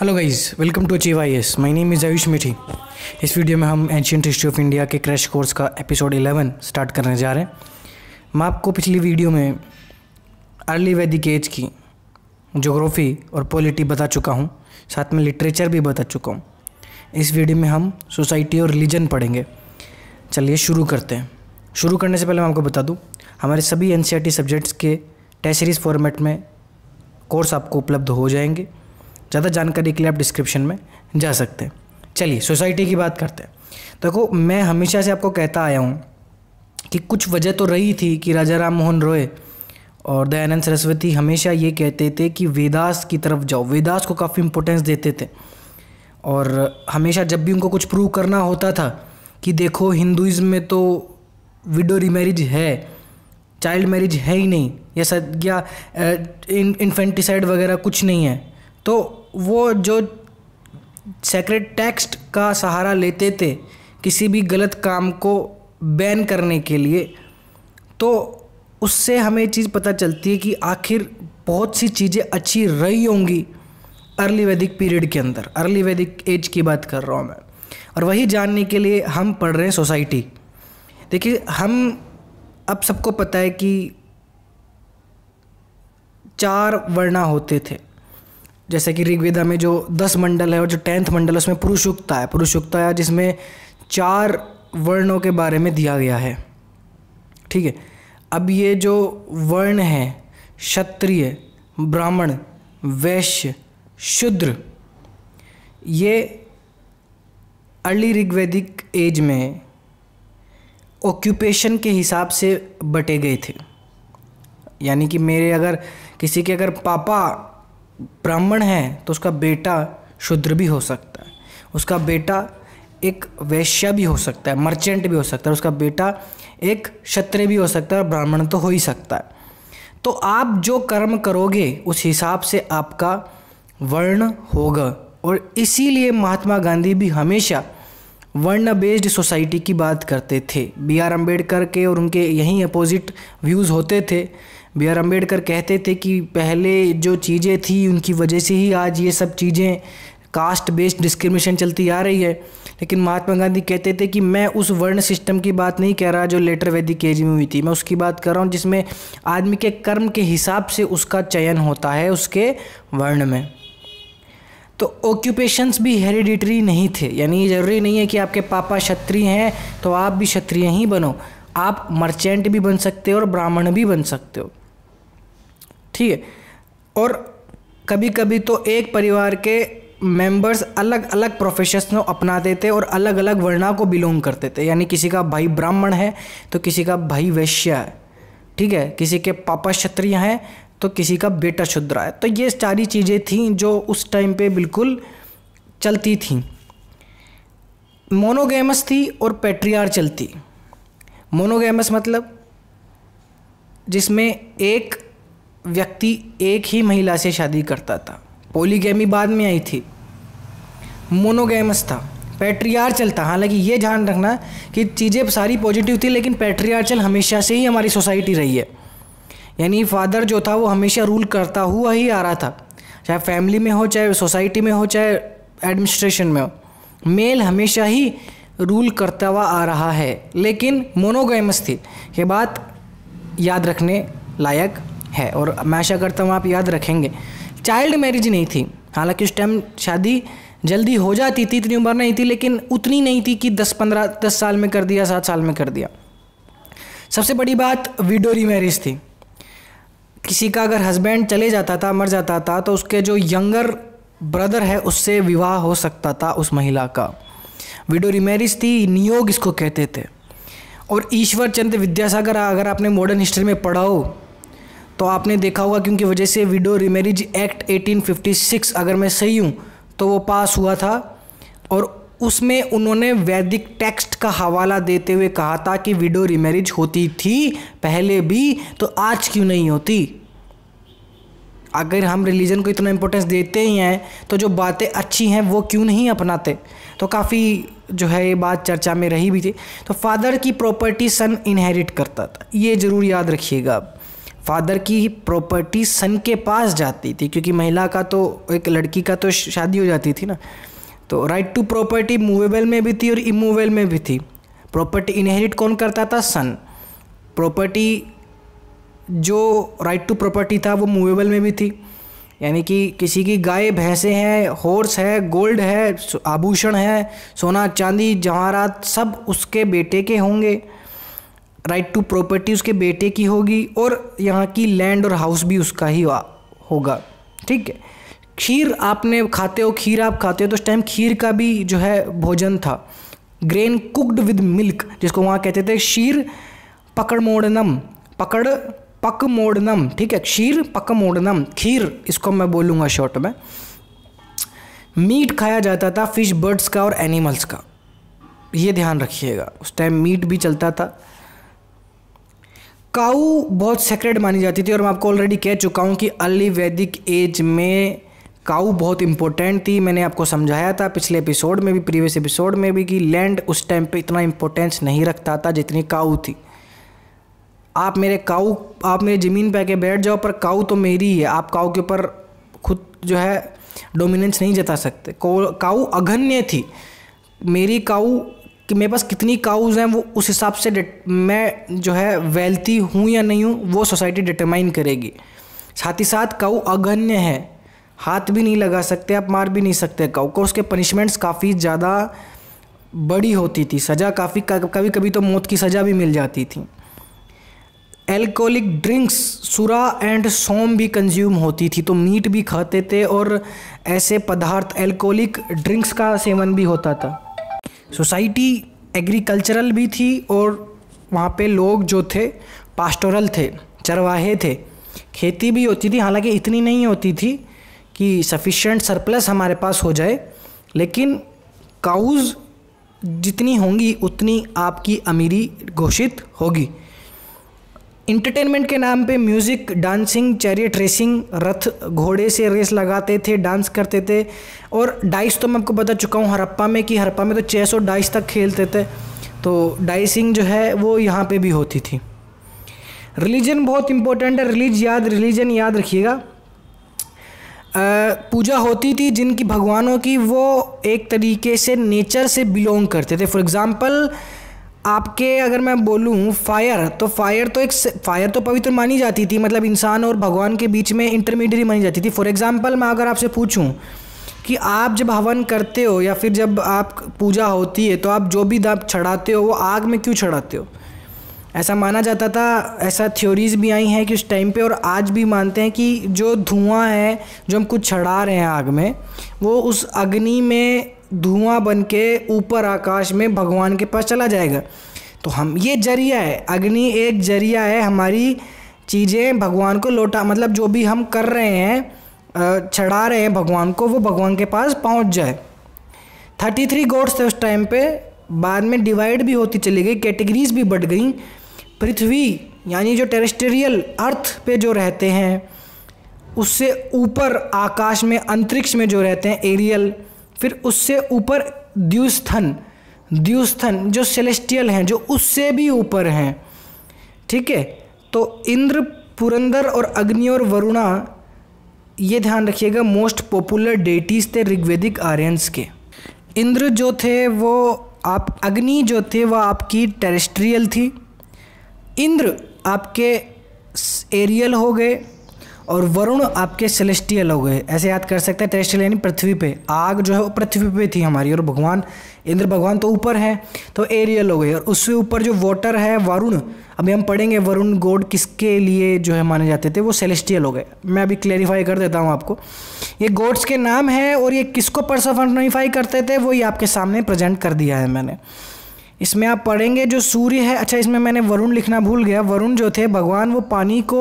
hello guys welcome to achieve I S my name is Ayush Mithi इस video में हम ancient history of India के crash course का episode 11 start करने जा रहे हैं मैं आपको पिछली वीडियो में अर्ली वैदिक एज की जोग्राफ़ी और पॉलिटी बता चुका हूँ साथ में लिटरेचर भी बता चुका हूँ इस वीडियो में हम सोसाइटी और रिलीजन पढ़ेंगे चलिए शुरू करते हैं शुरू करने से पहले मैं आपको बता दूँ हमारे सभी एन सब्जेक्ट्स e के सीरीज फॉर्मेट में कोर्स आपको उपलब्ध हो जाएंगे ज़्यादा जानकारी के लिए आप डिस्क्रिप्शन में जा सकते हैं चलिए सोसाइटी की बात करते हैं देखो तो मैं हमेशा से आपको कहता आया हूँ कि कुछ वजह तो रही थी कि राजा राम मोहन रॉय और दयानंद सरस्वती हमेशा ये कहते थे कि वेदास की तरफ जाओ वेदास को काफ़ी इम्पोर्टेंस देते थे और हमेशा जब भी उनको कुछ प्रूव करना होता था कि देखो हिंदुज़म में तो विडो रिमैरिज है चाइल्ड मैरिज है ही नहीं या सद या इन्फेंटिसाइड वगैरह कुछ नहीं है तो वो जो सेक्रेट टेक्स्ट का सहारा लेते थे किसी भी गलत काम को बैन करने के लिए तो उससे हमें चीज़ पता चलती है कि आखिर बहुत सी चीज़ें अच्छी रही होंगी अर्ली वैदिक पीरियड के अंदर अर्ली वैदिक एज की बात कर रहा हूँ मैं और वही जानने के लिए हम पढ़ रहे हैं सोसाइटी देखिए हम अब सबको पता है कि चार वर्णा होते थे जैसे कि ऋग्वेदा में जो दस मंडल है और जो टेंथ मंडल है उसमें पुरुषुक्ता है पुरुषुक्ता है जिसमें चार वर्णों के बारे में दिया गया है ठीक है अब ये जो वर्ण है क्षत्रिय ब्राह्मण वैश्य शूद्र ये अर्ली ऋग्वेदिक एज में ऑक्यूपेशन के हिसाब से बटे गए थे यानी कि मेरे अगर किसी के अगर पापा ब्राह्मण है तो उसका बेटा शूद्र भी हो सकता है उसका बेटा एक वैश्य भी हो सकता है मर्चेंट भी हो सकता है उसका बेटा एक क्षत्रिय भी हो सकता है ब्राह्मण तो हो ही सकता है तो आप जो कर्म करोगे उस हिसाब से आपका वर्ण होगा और इसीलिए महात्मा गांधी भी हमेशा वर्ण बेस्ड सोसाइटी की बात करते थे बी आर अम्बेडकर के और उनके यहीं अपोजिट व्यूज़ होते थे बी आर अम्बेडकर कहते थे कि पहले जो चीज़ें थी उनकी वजह से ही आज ये सब चीज़ें कास्ट बेस्ड डिस्क्रिमिनेशन चलती आ रही है लेकिन महात्मा गांधी कहते थे कि मैं उस वर्ण सिस्टम की बात नहीं कह रहा जो लेटर वैदिक एज में हुई थी मैं उसकी बात कर रहा हूँ जिसमें आदमी के कर्म के हिसाब से उसका चयन होता है उसके वर्ण में तो ऑक्यूपेशंस भी हेरिडिटरी नहीं थे यानी ज़रूरी नहीं है कि आपके पापा क्षत्रिय हैं तो आप भी क्षत्रिय ही बनो आप मर्चेंट भी बन सकते हो और ब्राह्मण भी बन सकते हो ठीक है और कभी कभी तो एक परिवार के मेंबर्स अलग अलग प्रोफेशंस को अपनाते थे और अलग अलग वर्णा को बिलोंग करते थे यानी किसी का भाई ब्राह्मण है तो किसी का भाई वैश्य है ठीक है किसी के पापा क्षत्रिय हैं तो किसी का बेटा शुद्र है तो ये सारी चीज़ें थीं जो उस टाइम पे बिल्कुल चलती थीं मोनोगेमस थी और पेट्रियार चलती मोनोगेमस मतलब जिसमें एक व्यक्ति एक ही महिला से शादी करता था पोलीगैमी बाद में आई थी मोनोगेमस था पैट्रियार था हालांकि ये ध्यान रखना कि चीज़ें सारी पॉजिटिव थी लेकिन पैट्रियार चल हमेशा से ही हमारी सोसाइटी रही है यानी फादर जो था वो हमेशा रूल करता हुआ ही आ रहा था चाहे फैमिली में हो चाहे सोसाइटी में हो चाहे एडमिनिस्ट्रेशन में हो मेल हमेशा ही रूल करता हुआ आ रहा है लेकिन मोनोगैमस थी ये बात याद रखने लायक है और मैं आशा करता हूँ आप याद रखेंगे चाइल्ड मैरिज नहीं थी हालांकि उस टाइम शादी जल्दी हो जाती थी इतनी उम्र नहीं थी लेकिन उतनी नहीं थी कि दस पंद्रह दस साल में कर दिया सात साल में कर दिया सबसे बड़ी बात विडो मैरिज थी किसी का अगर हस्बैंड चले जाता था मर जाता था तो उसके जो यंगर ब्रदर है उससे विवाह हो सकता था उस महिला का विडो रिमेरिज थी नियोग इसको कहते थे और ईश्वर चंद्र विद्यासागर अगर आपने मॉडर्न हिस्ट्री में पढ़ा हो तो आपने देखा होगा क्योंकि वजह से विडो रिमेरिज एक्ट 1856 अगर मैं सही हूँ तो वो पास हुआ था और उसमें उन्होंने वैदिक टेक्स्ट का हवाला देते हुए कहा था कि विडो रिमेरिज होती थी पहले भी तो आज क्यों नहीं होती अगर हम रिलीजन को इतना इम्पोर्टेंस देते ही हैं तो जो बातें अच्छी हैं वो क्यों नहीं अपनाते तो काफ़ी जो है ये बात चर्चा में रही भी थी तो फादर की प्रॉपर्टी सन इनहेरिट करता था ये ज़रूर याद रखिएगा आप फादर की प्रॉपर्टी सन के पास जाती थी क्योंकि महिला का तो एक लड़की का तो शादी हो जाती थी ना तो राइट टू प्रॉपर्टी मूवेबल में भी थी और इमूवेबल में भी थी प्रॉपर्टी इनहेरिट कौन करता था सन प्रॉपर्टी जो राइट टू प्रॉपर्टी था वो मूवेबल में भी थी यानी कि किसी की गाय भैंसे हैं हॉर्स है गोल्ड है आभूषण है सोना चांदी जवाहरात सब उसके बेटे के होंगे राइट टू प्रॉपर्टी उसके बेटे की होगी और यहाँ की लैंड और हाउस भी उसका ही होगा ठीक है खीर आपने खाते हो खीर आप खाते हो तो उस टाइम खीर का भी जो है भोजन था ग्रेन कुक्ड विद मिल्क जिसको वहाँ कहते थे शीर पकड़ मोड़नम पकड़ पक मोड़नम ठीक है क्षीर पक मोड़नम खीर इसको मैं बोलूँगा शॉर्ट में मीट खाया जाता था फिश बर्ड्स का और एनिमल्स का ये ध्यान रखिएगा उस टाइम मीट भी चलता था काऊ बहुत सेक्रेड मानी जाती थी और मैं आपको ऑलरेडी कह चुका हूँ कि अर्ली वैदिक एज में काऊ बहुत इंपॉर्टेंट थी मैंने आपको समझाया था पिछले एपिसोड में भी प्रीवियस एपिसोड में भी कि लैंड उस टाइम पे इतना इम्पोर्टेंस नहीं रखता था जितनी काऊ थी आप मेरे काऊ आप मेरी ज़मीन पे आके बैठ जाओ पर काऊ तो मेरी है आप काऊ के ऊपर खुद जो है डोमिनेंस नहीं जता सकते काऊ अघन्य थी मेरी काऊ कि मेरे पास कितनी काउज हैं वो उस हिसाब से मैं जो है वेल्थी हूँ या नहीं हूँ वो सोसाइटी डिटरमाइन करेगी साथ ही साथ काऊ अगण्य है हाथ भी नहीं लगा सकते आप मार भी नहीं सकते काऊ को उसके पनिशमेंट्स काफ़ी ज़्यादा बड़ी होती थी सज़ा काफ़ी कभी कभी तो मौत की सज़ा भी मिल जाती थी alcoholic drinks sura and soma भी कंज्यूम होती थी तो मीट भी खाते थे और ऐसे पदार्थ एल्कोहलिक ड्रिंक्स का सेवन भी होता था सोसाइटी एग्रीकल्चरल भी थी और वहाँ पे लोग जो थे पास्टोरल थे चरवाहे थे खेती भी होती थी हालांकि इतनी नहीं होती थी कि सफिशेंट सरप्लस हमारे पास हो जाए लेकिन काउज़ जितनी होंगी उतनी आपकी अमीरी घोषित होगी इंटरटेनमेंट के नाम पे म्यूज़िक डांसिंग चैरियट रेसिंग रथ घोड़े से रेस लगाते थे डांस करते थे और डाइस तो मैं आपको बता चुका हूँ हरप्पा में कि हरप्पा में तो चेस और डाइस तक खेलते थे तो डाइसिंग जो है वो यहाँ पे भी होती थी रिलीजन बहुत इंपॉर्टेंट है रिलीज याद रिलीजन याद रखिएगा पूजा होती थी जिनकी भगवानों की वो एक तरीके से नेचर से बिलोंग करते थे फॉर एग्ज़ाम्पल आपके अगर मैं बोलूँ फायर तो फायर तो एक फायर तो पवित्र मानी जाती थी मतलब इंसान और भगवान के बीच में इंटरमीडियरी मानी जाती थी फॉर एग्ज़ाम्पल मैं अगर आपसे पूछूँ कि आप जब हवन करते हो या फिर जब आप पूजा होती है तो आप जो भी दाप चढ़ाते हो वो आग में क्यों चढ़ाते हो ऐसा माना जाता था ऐसा थ्योरीज भी आई हैं कि उस टाइम पे और आज भी मानते हैं कि जो धुआं है जो हम कुछ चढ़ा रहे हैं आग में वो उस अग्नि में धुआं बन के ऊपर आकाश में भगवान के पास चला जाएगा तो हम ये जरिया है अग्नि एक जरिया है हमारी चीज़ें भगवान को लौटा मतलब जो भी हम कर रहे हैं चढ़ा रहे हैं भगवान को वो भगवान के पास पहुंच जाए थर्टी थ्री गोड्स थे उस टाइम पे बाद में डिवाइड भी होती चली गई कैटेगरीज भी बढ़ गई पृथ्वी यानी जो टेरेस्टेरियल अर्थ पे जो रहते हैं उससे ऊपर आकाश में अंतरिक्ष में जो रहते हैं एरियल फिर उससे ऊपर द्यूस्थन द्यूस्थन जो सेलेस्टियल हैं जो उससे भी ऊपर हैं ठीक है तो इंद्र पुरंदर और अग्नि और वरुणा ये ध्यान रखिएगा मोस्ट पॉपुलर डेटीज थे ऋग्वेदिक आर्यंस के इंद्र जो थे वो आप अग्नि जो थे वह आपकी टेरेस्ट्रियल थी इंद्र आपके एरियल हो गए और वरुण आपके सेलेस्टियल हो गए ऐसे याद कर सकते हैं टेरेस्ट्रियल यानी पृथ्वी पे आग जो है वो पृथ्वी पे थी हमारी और भगवान इंद्र भगवान तो ऊपर है तो एरियल हो गए और उससे ऊपर जो वाटर है वरुण अभी हम पढ़ेंगे वरुण गोड किसके लिए जो है माने जाते थे वो सेलेस्टियल हो गए मैं अभी क्लेरिफाई कर देता हूँ आपको ये गोड्स के नाम है और ये किसको पर्सनिफाई करते थे वही आपके सामने प्रेजेंट कर दिया है मैंने इसमें आप पढ़ेंगे जो सूर्य है अच्छा इसमें मैंने वरुण लिखना भूल गया वरुण जो थे भगवान वो पानी को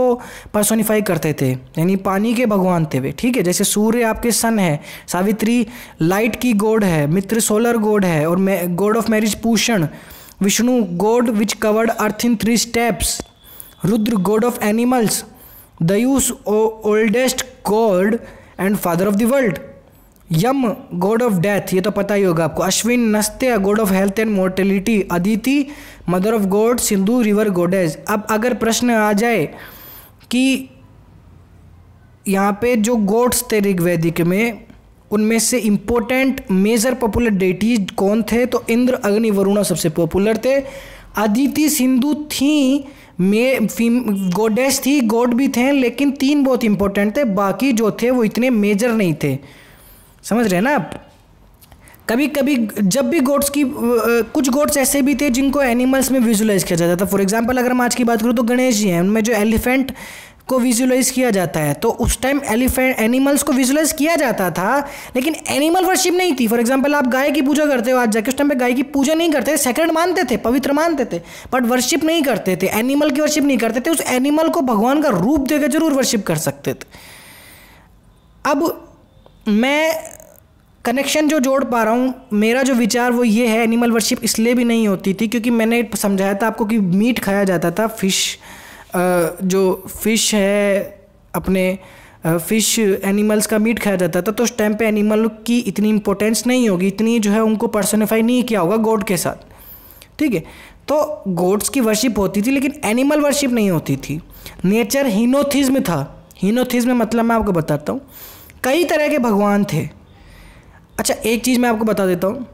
पर्सोनिफाई करते थे यानी पानी के भगवान थे वे ठीक है जैसे सूर्य आपके सन है सावित्री लाइट की गोड है मित्र सोलर गोड है और गोड of marriage Pushan Vishnu god which covered earth in three steps Rudra god of animals Dyaus oldest god and father of the world Yama god of death ये तो पता ही होगा आपको अश्विन नस्ते god of health and mortality Aditi mother of god Sindhu river goddess अब अगर प्रश्न आ जाए कि यहाँ पे जो गॉड्स थे ऋग्वैदिक में उनमें से इम्पोर्टेंट मेजर पॉपुलर डेटीज कौन थे तो इंद्र अग्नि वरुणा सबसे पॉपुलर थे अदिति सिंधु थी मे गोडेस थी गॉड भी थे लेकिन तीन बहुत इंपॉर्टेंट थे बाकी जो थे वो इतने मेजर नहीं थे समझ रहे हैं ना आप कभी कभी जब भी गोट्स की कुछ गोट्स ऐसे भी थे जिनको एनिमल्स में विजुलाइज किया जाता था फॉर एग्जाम्पल अगर हम आज की बात करूँ तो गणेश जी हैं उनमें जो एलिफेंट को विजुलाइज किया जाता है तो उस टाइम एलिफेंट एनिमल्स को विजुलाइज किया जाता था लेकिन एनिमल वर्शिप नहीं थी फॉर एग्जाम्पल आप गाय की पूजा करते हो आज जाके उस टाइम पे गाय की पूजा नहीं करते थे सेक्रेड मानते थे पवित्र मानते थे बट वर्शिप नहीं करते थे एनिमल की वर्शिप नहीं करते थे उस एनिमल को भगवान का रूप देकर जरूर वर्शिप कर सकते थे अब मैं कनेक्शन जो जोड़ पा रहा हूँ मेरा जो विचार वो ये है एनिमल वर्शिप इसलिए भी नहीं होती थी क्योंकि मैंने समझाया था आपको कि मीट खाया जाता था फिश जो फिश है अपने फ़िश एनिमल्स का मीट खाया जाता था तो उस टाइम पे एनिमल की इतनी इंपॉर्टेंस नहीं होगी इतनी जो है उनको पर्सनिफाई नहीं किया होगा गॉड के साथ ठीक है तो गॉड्स की वर्शिप होती थी लेकिन एनिमल वर्शिप नहीं होती थी नेचर हीनोथिज्म था हीनोथिज्म मतलब मैं आपको बताता हूँ कई तरह के भगवान थे अच्छा एक चीज़ मैं आपको बता देता हूँ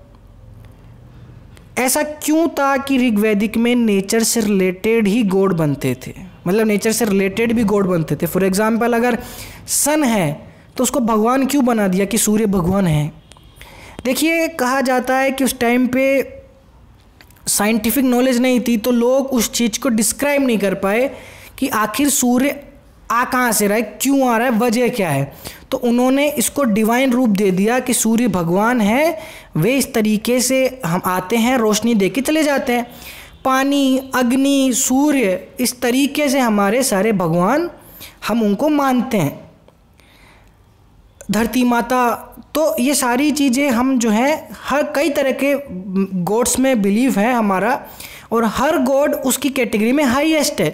ऐसा क्यों था कि ऋग्वैदिक में नेचर से रिलेटेड ही गोड बनते थे मतलब नेचर से रिलेटेड भी गोड बनते थे फॉर एग्ज़ाम्पल अगर सन है तो उसको भगवान क्यों बना दिया कि सूर्य भगवान है देखिए कहा जाता है कि उस टाइम पे साइंटिफिक नॉलेज नहीं थी तो लोग उस चीज़ को डिस्क्राइब नहीं कर पाए कि आखिर सूर्य आ कहाँ से रहा है क्यों आ रहा है वजह क्या है तो उन्होंने इसको डिवाइन रूप दे दिया कि सूर्य भगवान है वे इस तरीके से हम आते हैं रोशनी दे के चले जाते हैं पानी अग्नि सूर्य इस तरीके से हमारे सारे भगवान हम उनको मानते हैं धरती माता तो ये सारी चीज़ें हम जो हैं हर कई तरह के गॉड्स में बिलीव है हमारा और हर गॉड उसकी कैटेगरी में हाईएस्ट है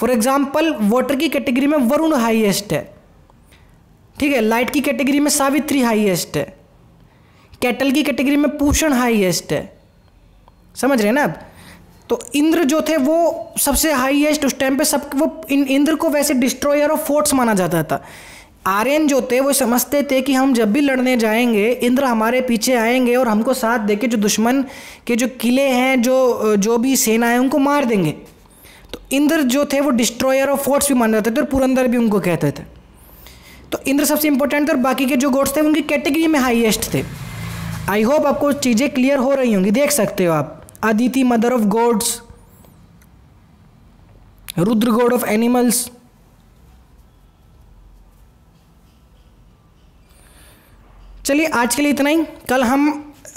फॉर एग्ज़ाम्पल वाटर की कैटेगरी में वरुण हाईएस्ट है ठीक है लाइट की कैटेगरी में सावित्री हाईएस्ट है कैटल की कैटेगरी में पूषण हाईएस्ट है समझ रहे हैं ना आप तो इंद्र जो थे वो सबसे हाईएस्ट उस टाइम पे सब वो इन इंद्र को वैसे डिस्ट्रॉयर ऑफ फोर्ट्स माना जाता था आर्यन जो थे वो समझते थे कि हम जब भी लड़ने जाएंगे इंद्र हमारे पीछे आएंगे और हमको साथ देके जो दुश्मन के जो किले हैं जो जो भी सेना है उनको मार देंगे तो इंद्र जो थे वो डिस्ट्रॉयर ऑफ फोर्ट्स भी माने जाते थे और पुरंदर भी उनको कहते थे तो इंद्र सबसे इंपॉर्टेंट थे और बाकी के जो गोड्स थे उनकी कैटेगरी में हाइएस्ट थे आई होप आपको चीज़ें क्लियर हो रही होंगी देख सकते हो आप Aditi mother of gods Rudra god of animals चलिए आज के लिए इतना ही कल हम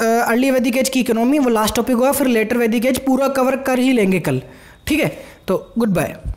अर्ली वैदिक एज की इकोनॉमी वो लास्ट टॉपिक हुआ फिर लेटर वैदिक एज पूरा कवर कर ही लेंगे कल ठीक है तो गुड बाय